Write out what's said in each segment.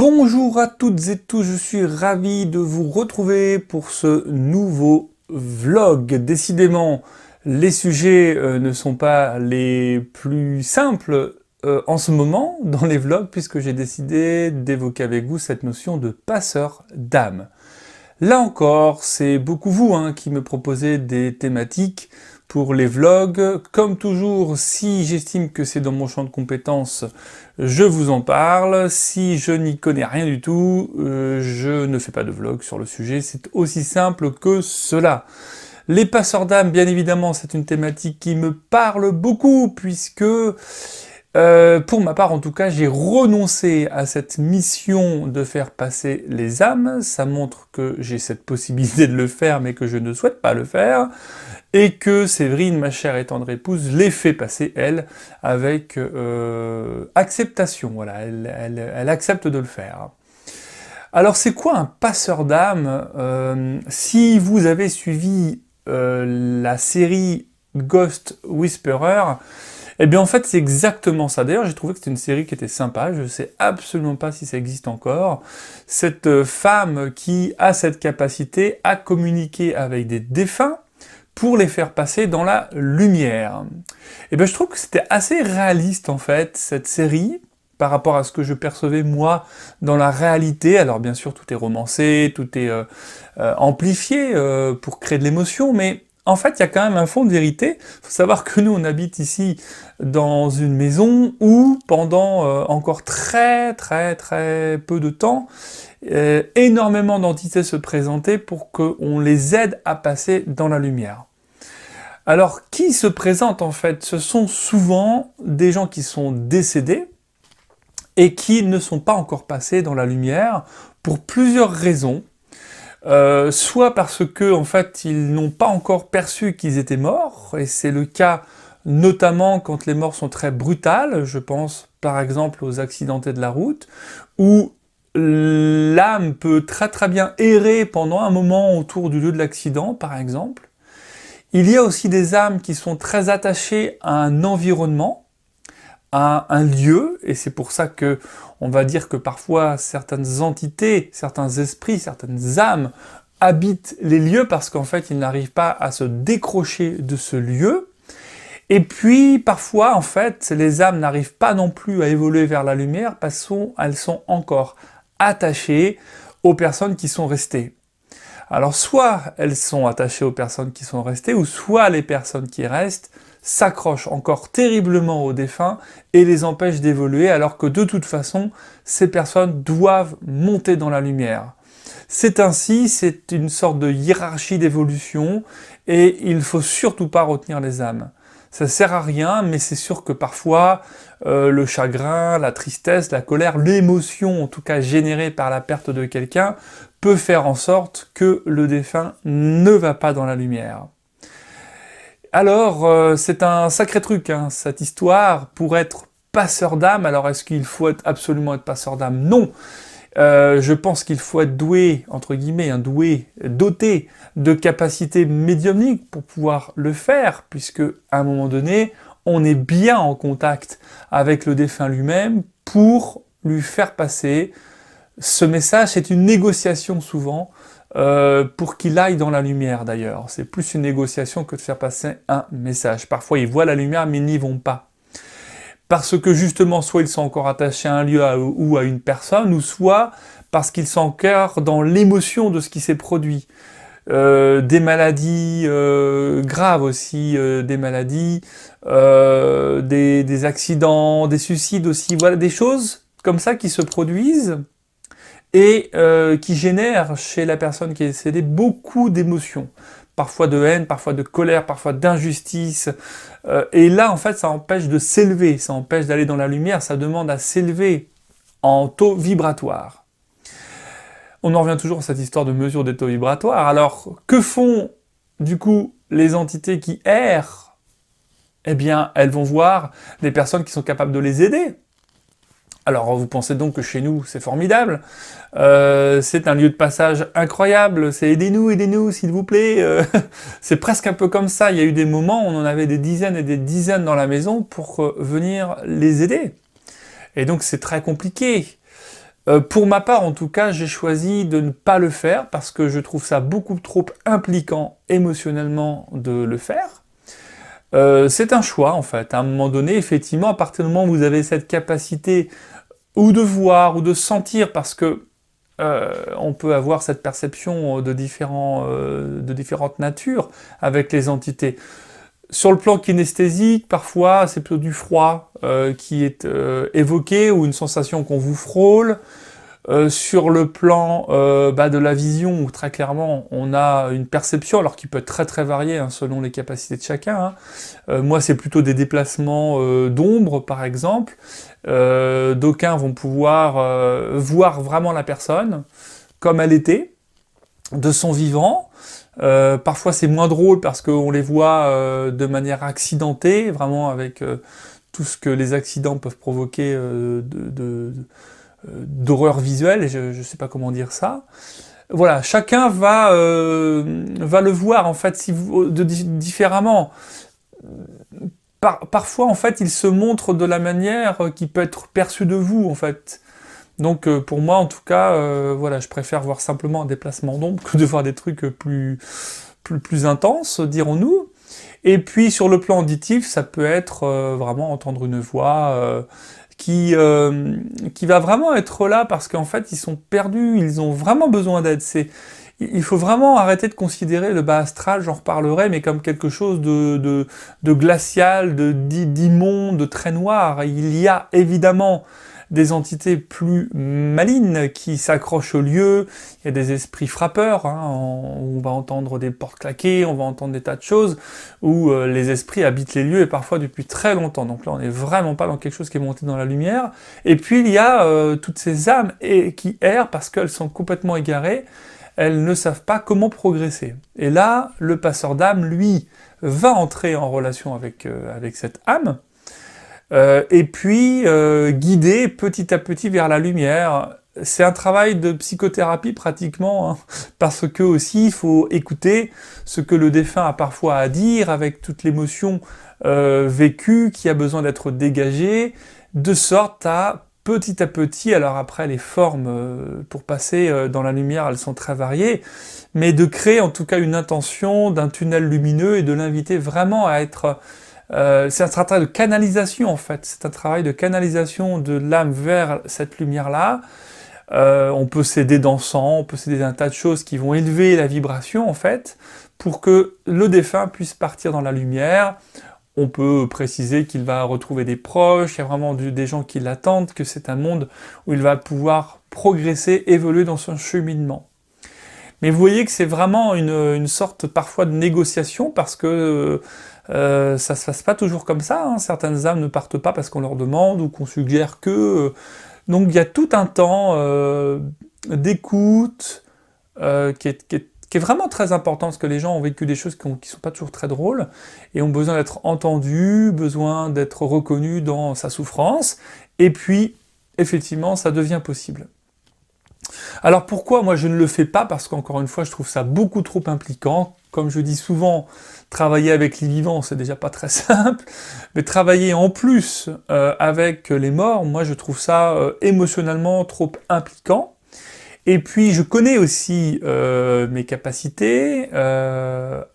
Bonjour à toutes et tous, je suis ravi de vous retrouver pour ce nouveau vlog. Décidément, les sujets euh, ne sont pas les plus simples euh, en ce moment dans les vlogs puisque j'ai décidé d'évoquer avec vous cette notion de passeur d'âme. Là encore, c'est beaucoup vous hein, qui me proposez des thématiques pour les vlogs. Comme toujours, si j'estime que c'est dans mon champ de compétences, je vous en parle. Si je n'y connais rien du tout, euh, je ne fais pas de vlog sur le sujet. C'est aussi simple que cela. Les passeurs d'âme, bien évidemment, c'est une thématique qui me parle beaucoup puisque euh, pour ma part, en tout cas, j'ai renoncé à cette mission de faire passer les âmes. Ça montre que j'ai cette possibilité de le faire, mais que je ne souhaite pas le faire et que Séverine, ma chère et tendre épouse, les fait passer, elle, avec euh, acceptation. Voilà, elle, accepte de le faire. Alors c'est quoi un passeur d'âme euh, Si vous avez suivi euh, la série Ghost Whisperer, eh bien en fait c'est exactement ça. D'ailleurs j'ai trouvé que c'était une série qui était sympa, je ne sais absolument pas si ça existe encore. Cette femme qui a cette capacité à communiquer avec des défunts, pour les faire passer dans la lumière. Et eh ben je trouve que c'était assez réaliste en fait cette série par rapport à ce que je percevais moi dans la réalité. Alors bien sûr tout est romancé, tout est euh, euh, amplifié euh, pour créer de l'émotion, mais en fait il y a quand même un fond de vérité. Il faut savoir que nous on habite ici dans une maison où pendant encore très très très peu de temps, euh, énormément d'entités se présenter pour qu'on les aide à passer dans la lumière. Alors, qui se présente en fait Ce sont souvent des gens qui sont décédés et qui ne sont pas encore passés dans la lumière pour plusieurs raisons. Euh, soit parce que en fait ils n'ont pas encore perçu qu'ils étaient morts, et c'est le cas notamment quand les morts sont très brutales, je pense par exemple aux accidentés de la route, ou l'âme peut très très bien errer pendant un moment autour du lieu de l'accident, par exemple. Il y a aussi des âmes qui sont très attachées à un environnement, à un lieu, et c'est pour ça que on va dire que parfois certaines entités, certains esprits, certaines âmes habitent les lieux parce qu'en fait ils n'arrivent pas à se décrocher de ce lieu. Et puis parfois en fait les âmes n'arrivent pas non plus à évoluer vers la lumière parce qu'elles sont encore attachées aux personnes qui sont restées. Alors soit elles sont attachées aux personnes qui sont restées, ou soit les personnes qui restent s'accrochent encore terriblement aux défunts et les empêchent d'évoluer, alors que de toute façon, ces personnes doivent monter dans la lumière. C'est ainsi, c'est une sorte de hiérarchie d'évolution, et il ne faut surtout pas retenir les âmes ça sert à rien, mais c'est sûr que parfois euh, le chagrin, la tristesse, la colère, l'émotion en tout cas générée par la perte de quelqu'un peut faire en sorte que le défunt ne va pas dans la lumière. Alors, euh, c'est un sacré truc, hein, cette histoire, pour être passeur d'âme. Alors, est-ce qu'il faut absolument être passeur d'âme Non euh, je pense qu'il faut être doué, entre guillemets, un hein, doué, doté de capacités médiumniques pour pouvoir le faire, puisque à un moment donné, on est bien en contact avec le défunt lui-même pour lui faire passer ce message. C'est une négociation souvent euh, pour qu'il aille dans la lumière d'ailleurs. C'est plus une négociation que de faire passer un message. Parfois ils voient la lumière mais ils n'y vont pas parce que justement, soit ils sont encore attachés à un lieu ou à une personne, ou soit parce qu'ils encore dans l'émotion de ce qui s'est produit. Euh, des maladies euh, graves aussi, euh, des maladies, des, des, accidents, des suicides aussi, voilà, des choses comme ça qui se produisent et qui génèrent chez la personne qui est décédée beaucoup d'émotions parfois de haine, parfois de colère, parfois d'injustice. Euh, et là, en fait, ça empêche de s'élever, ça empêche d'aller dans la lumière, ça demande à s'élever en taux vibratoire. On en revient toujours à cette histoire de mesure des taux vibratoires. Alors, que font du coup les entités qui errent Eh bien, elles vont voir des personnes qui sont capables de les aider alors vous pensez donc que chez nous c'est formidable, euh, c'est un lieu de passage incroyable, c'est aidez-nous, aidez-nous s'il vous plaît. Euh, c'est presque un peu comme ça, il y a eu des moments où on en avait des dizaines et des dizaines dans la maison pour euh, venir les aider. Et donc c'est très compliqué. pour ma part en tout cas, j'ai choisi de ne pas le faire parce que je trouve ça beaucoup trop impliquant émotionnellement de le faire. c'est un choix en fait. À un moment donné, effectivement, à partir du moment où vous avez cette capacité ou de voir, ou de sentir, parce que euh, on peut avoir cette perception euh, de, différents, euh, de différentes natures avec les entités. Sur le plan kinesthésique, parfois, c'est plutôt du froid qui est évoqué, ou une sensation qu'on vous frôle, euh, sur le plan euh, bah, de la vision, très clairement on a une perception, alors qui peut être très très variée hein, selon les capacités de chacun. Hein. Euh, moi, c'est plutôt des déplacements d'ombre, par exemple. D'aucuns vont pouvoir voir vraiment la personne comme elle était, de son vivant. parfois, c'est moins drôle parce qu'on les voit de manière accidentée, vraiment avec tout ce que les accidents peuvent provoquer de euh, d'horreur visuelle, je ne sais pas comment dire ça. Voilà, chacun va, euh, va le voir en fait différemment. parfois en fait, il se montre de la manière qui peut être perçue de vous en fait. Donc euh, pour moi en tout cas, voilà, je préfère voir simplement un déplacement d'ombre que de voir des trucs plus, plus, plus intenses, dirons-nous. Et puis sur le plan auditif, ça peut être vraiment entendre une voix, qui, euh, qui va vraiment être là parce qu'en fait, ils sont perdus, ils ont vraiment besoin d'aide. C'est, il faut vraiment arrêter de considérer le bas astral, j'en reparlerai, mais comme quelque chose de, de, de glacial, d'immonde, de très noir. Il y a évidemment des entités plus malines qui s'accrochent au lieu, il y a des esprits frappeurs, hein, on, va entendre des portes claquer, on va entendre des tas de choses, où euh, les esprits habitent les lieux et parfois depuis très longtemps. Donc là, on n'est vraiment pas dans quelque chose qui est monté dans la lumière. Et puis, il y a euh, toutes ces âmes qui errent parce qu'elles sont complètement égarées, elles ne savent pas comment progresser. Et là, le passeur d'âme, lui, va entrer en relation avec euh, cette âme, euh, et puis, euh, guider petit à petit vers la lumière. C'est un travail de psychothérapie pratiquement, hein, parce que aussi il faut écouter ce que le défunt a parfois à dire avec toute l'émotion euh, vécue qui a besoin d'être dégagée, de sorte à petit à petit, alors après les formes pour passer dans la lumière, elles sont très variées, mais de créer en tout cas une intention d'un tunnel lumineux et de l'inviter vraiment à être euh, c'est un travail de canalisation en fait, c'est un travail de canalisation de l'âme vers cette lumière-là. Euh, on peut s'aider sang, on peut s'aider d'un tas de choses qui vont élever la vibration en fait, pour que le défunt puisse partir dans la lumière. On peut préciser qu'il va retrouver des proches, il y a vraiment des gens qui l'attendent, que c'est un monde où il va pouvoir progresser, évoluer dans son cheminement. Mais vous voyez que c'est vraiment une, sorte parfois de négociation parce que euh, euh, ça se passe pas toujours comme ça. Hein. Certaines âmes ne partent pas parce qu'on leur demande ou qu'on suggère que. Euh. Donc il y a tout un temps euh, d'écoute qui, est, vraiment très important parce que les gens ont vécu des choses qui, sont pas toujours très drôles et ont besoin d'être entendus, besoin d'être reconnus dans sa souffrance. Et puis, effectivement, ça devient possible. Alors pourquoi moi je ne le fais pas Parce qu'encore une fois, je trouve ça beaucoup trop impliquant. Comme je dis souvent, travailler avec les vivants, c'est déjà pas très simple, mais travailler en plus euh, avec les morts, moi je trouve ça euh, émotionnellement trop impliquant. Et puis je connais aussi euh, mes capacités à,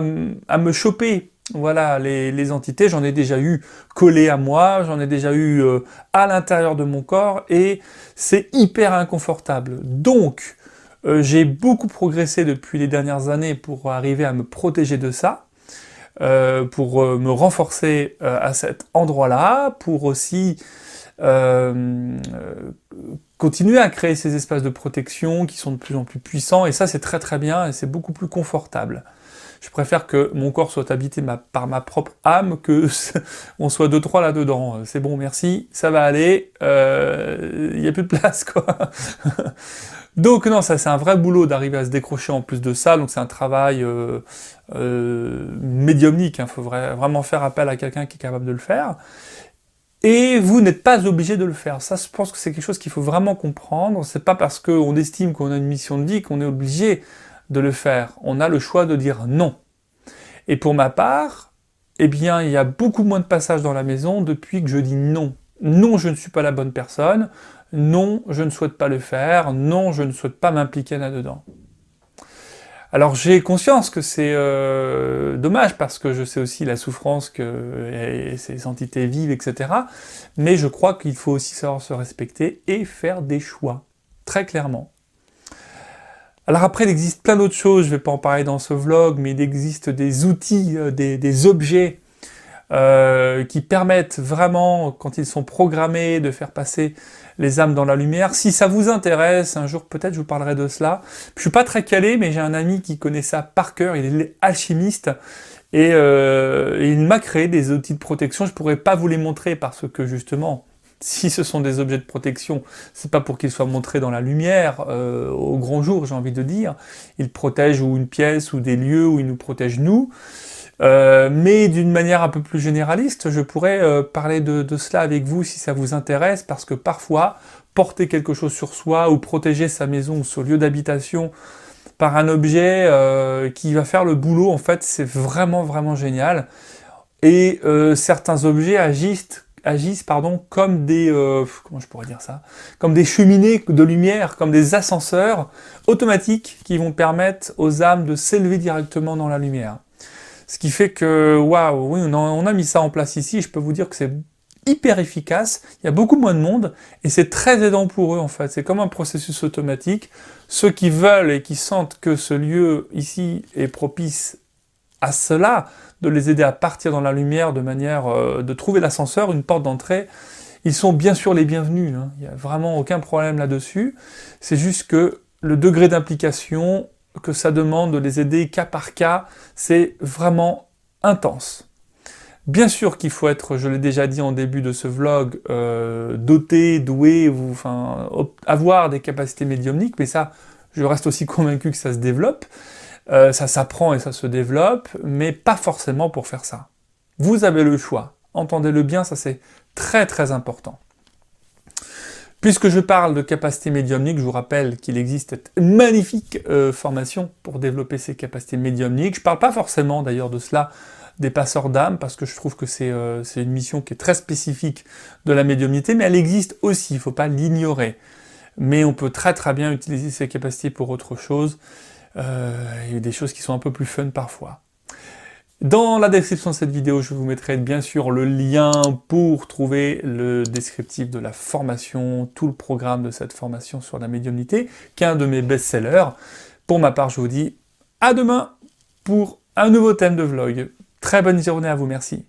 à, me choper voilà, les, entités, j'en ai déjà eu collées à moi, j'en ai déjà eu euh, à l'intérieur de mon corps et c'est hyper inconfortable. Donc, euh, j'ai beaucoup progressé depuis les dernières années pour arriver à me protéger de ça, euh, pour me renforcer à cet endroit-là, pour aussi continuer à créer ces espaces de protection qui sont de plus en plus puissants et ça c'est très très bien et c'est beaucoup plus confortable. Je préfère que mon corps soit habité par ma propre âme que on soit deux trois là dedans. C'est bon, merci, ça va aller. Euh, il n'y a plus de place quoi. Donc non, ça c'est un vrai boulot d'arriver à se décrocher en plus de ça. Donc c'est un travail euh, euh, médiumnique. Il hein. faut vraiment faire appel à quelqu'un qui est capable de le faire. Et vous n'êtes pas obligé de le faire. Ça, je pense que c'est quelque chose qu'il faut vraiment comprendre. C'est pas parce qu'on estime qu'on a une mission de vie qu'on est obligé de le faire. On a le choix de dire non. Et pour ma part, eh bien, il y a beaucoup moins de passages dans la maison depuis que je dis non. Non, je ne suis pas la bonne personne. Non, je ne souhaite pas le faire. Non, je ne souhaite pas m'impliquer là-dedans. Alors j'ai conscience que c'est euh, dommage parce que je sais aussi la souffrance que ces entités vivent, etc. Mais je crois qu'il faut aussi savoir se respecter et faire des choix, très clairement. Alors après, il existe plein d'autres choses, je ne vais pas en parler dans ce vlog, mais il existe des outils, euh, des, objets euh, qui permettent vraiment, quand ils sont programmés, de faire passer les âmes dans la lumière. Si ça vous intéresse, un jour peut-être je vous parlerai de cela. Je ne suis pas très calé, mais j'ai un ami qui connaît ça par cœur, il est alchimiste, et euh, il m'a créé des outils de protection, je ne pourrais pas vous les montrer parce que justement, si ce sont des objets de protection, c'est pas pour qu'ils soient montrés dans la lumière euh, au grand jour, j'ai envie de dire. Ils protègent ou une pièce ou des lieux où ils nous protègent nous. Euh, mais d'une manière un peu plus généraliste, je pourrais euh, parler de, cela avec vous si ça vous intéresse, parce que parfois, porter quelque chose sur soi ou protéger sa maison ou son lieu d'habitation par un objet qui va faire le boulot, en fait, c'est vraiment, vraiment génial. Et certains objets agissent agissent pardon, comme des euh, comment je pourrais dire ça comme des cheminées de lumière, comme des ascenseurs automatiques qui vont permettre aux âmes de s'élever directement dans la lumière. Ce qui fait que waouh, oui, on a, mis ça en place ici. je peux vous dire que c'est hyper efficace, il y a beaucoup moins de monde et c'est très aidant pour eux en fait. C'est comme un processus automatique. Ceux qui veulent et qui sentent que ce lieu ici est propice à cela, de les aider à partir dans la lumière de manière euh, de trouver l'ascenseur, une porte d'entrée, ils sont bien sûr les bienvenus. Hein. Il n'y a vraiment aucun problème là-dessus. C'est juste que le degré d'implication que ça demande de les aider cas par cas, c'est vraiment intense. Bien sûr qu'il faut être, je l'ai déjà dit en début de ce vlog, euh, doté, doué, enfin, avoir des capacités médiumniques, mais ça, je reste aussi convaincu que ça se développe. Euh, ça s'apprend et ça se développe, mais pas forcément pour faire ça. Vous avez le choix. Entendez-le bien, ça c'est très très important. Puisque je parle de capacité médiumnique, je vous rappelle qu'il existe une magnifique euh, formation pour développer ces capacités médiumniques. Je ne parle pas forcément d'ailleurs de cela des passeurs d'âme, parce que je trouve que c'est euh, une mission qui est très spécifique de la médiumnité, mais elle existe aussi, il ne faut pas l'ignorer. Mais on peut très très bien utiliser ces capacités pour autre chose, euh, il y a des choses qui sont un peu plus fun parfois. Dans la description de cette vidéo, je vous mettrai bien sûr le lien pour trouver le descriptif de la formation, tout le programme de cette formation sur la médiumnité, qui est un de mes best-sellers. Pour ma part, je vous dis à demain pour un nouveau thème de vlog. Très bonne journée à vous, merci.